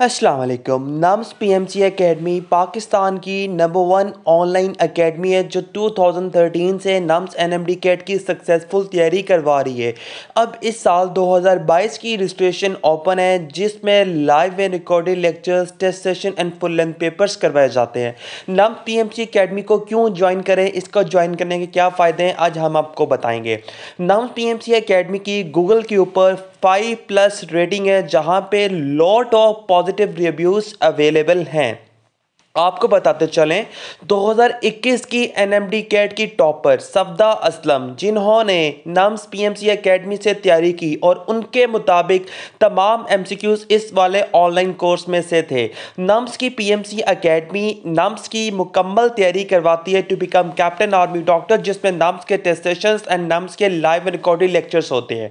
वालेकुम NUMS P M C academy Pakistan की number one online academy है जो 2013 से NUMS N M D CAT की सक्सेसफुल तैयारी करवा रही है अब इस साल 2022 की रजिस्ट्रेशन ओपन है जिसमें live and recorded lectures test session and full length papers करवाए जाते हैं NUMS P M C academy को क्यों ज्वाइन करें इसका ज्वाइन करने के क्या फ़ायदे हैं आज हम आपको बताएँगे NUMS P M C academy की गूगल के ऊपर फाइव प्लस रेटिंग है जहाँ पे lot of positive reviews available हैं आपको बताते चलें 2021 की एन एम डी कैट की टॉपर सफदा असलम जिन्होंने नम्स पीएमसी एकेडमी से तैयारी की और उनके मुताबिक तमाम एमसीक्यूज इस वाले ऑनलाइन कोर्स में से थे नम्स की पीएमसी एकेडमी नम्स की मुकम्मल तैयारी करवाती है to become captain army doctor जिसमें नम्स के टेस्ट सेशन एंड नम्स के लाइव रिकॉर्डिंग लेक्चर्स होते हैं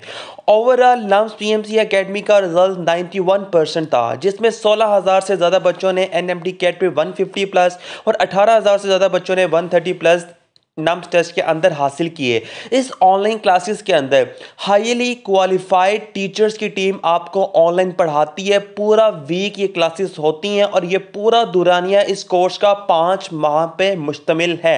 overall NUMS P M C academy का रिजल्ट वन परसेंट था जिसमें हजार से ज़्यादा बच्चों ने एन एम डी कैट पर वन 150 प्लस और 18000 से ज़्यादा बच्चों ने 130 प्लस नम्स टेस्ट के अंदर हासिल किए इस ऑनलाइन क्लासेस के अंदर हाईली क्वालिफाइड टीचर्स की टीम आपको ऑनलाइन पढ़ाती है पूरा वीक ये क्लासेस होती हैं और ये पूरा दुरानिया इस कोर्स का पाँच माह पे मुश्तमिल है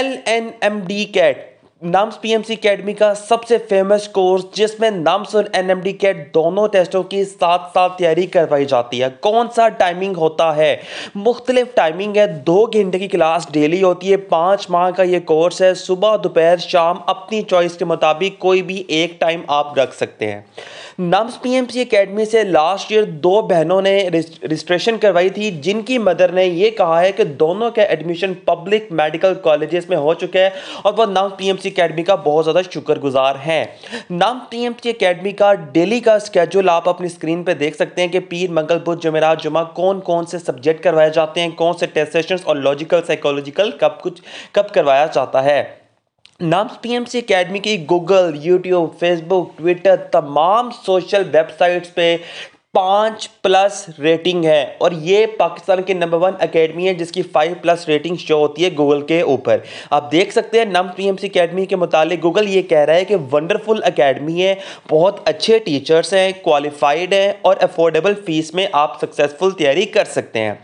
L N M D CAT NUMS PMC academy का सबसे फेमस कोर्स जिसमें नाम्स और एनएमडी कैट दोनों टेस्टों की साथ साथ तैयारी करवाई जाती है कौन सा टाइमिंग होता है मुख्तलिफ टाइमिंग है दो घंटे की क्लास डेली होती है पाँच माह का ये कोर्स है सुबह दोपहर शाम अपनी चॉइस के मुताबिक कोई भी एक टाइम आप रख सकते हैं नम्स पीएमसी एकेडमी से लास्ट ईयर दो बहनों ने रजिस्ट्रेशन करवाई थी जिनकी मदर ने यह कहा है कि दोनों का एडमिशन पब्लिक मेडिकल कॉलेजेस में हो चुका है और वह नम्स पीएमसी एकेडमी का बहुत ज़्यादा शुक्रगुजार हैं नम पीएमसी एकेडमी का डेली का स्केड्यूल आप अपनी स्क्रीन पर देख सकते हैं कि पीर मंगल बुध जमेरात जुमा कौन कौन से सब्जेक्ट करवाए जाते हैं कौन से टेस्ट सेशन और लॉजिकल साइकोलॉजिकल कब कुछ कब करवाया जाता है नाम्स पीएमसी एकेडमी की गूगल यूट्यूब फेसबुक ट्विटर तमाम सोशल वेबसाइट्स पे पाँच प्लस रेटिंग है और ये पाकिस्तान के नंबर वन अकेडमी है जिसकी फाइव प्लस रेटिंग शो होती है गूगल के ऊपर आप देख सकते हैं NUMS P M C academy के मुतालिक गूगल ये कह रहा है कि वंडरफुल अकेडमी है बहुत अच्छे टीचर्स हैं क्वालिफाइड हैं और अफोर्डेबल फीस में आप सक्सेसफुल तैयारी कर सकते हैं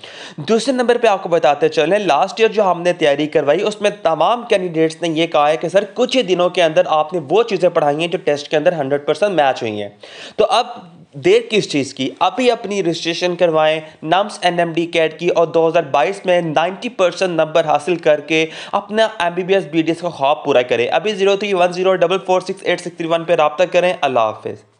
दूसरे नंबर पर आपको बताते चलें लास्ट ईयर जो हमने तैयारी करवाई उसमें तमाम कैंडिडेट्स ने यह कहा है कि सर कुछ ही दिनों के अंदर आपने वो चीज़ें पढ़ाई हैं जो टेस्ट के अंदर हंड्रेड मैच हुई हैं तो अब देर किस चीज़ की अभी अपनी रजिस्ट्रेशन करवाएं NUMS N M D CAT की और 2022 में 90 परसेंट नंबर हासिल करके अपना M B B S B D S का ख्वाब पूरा करें अभी zero three one zero double four six eight six three one पर रबता करें अल्लाह हाफिज़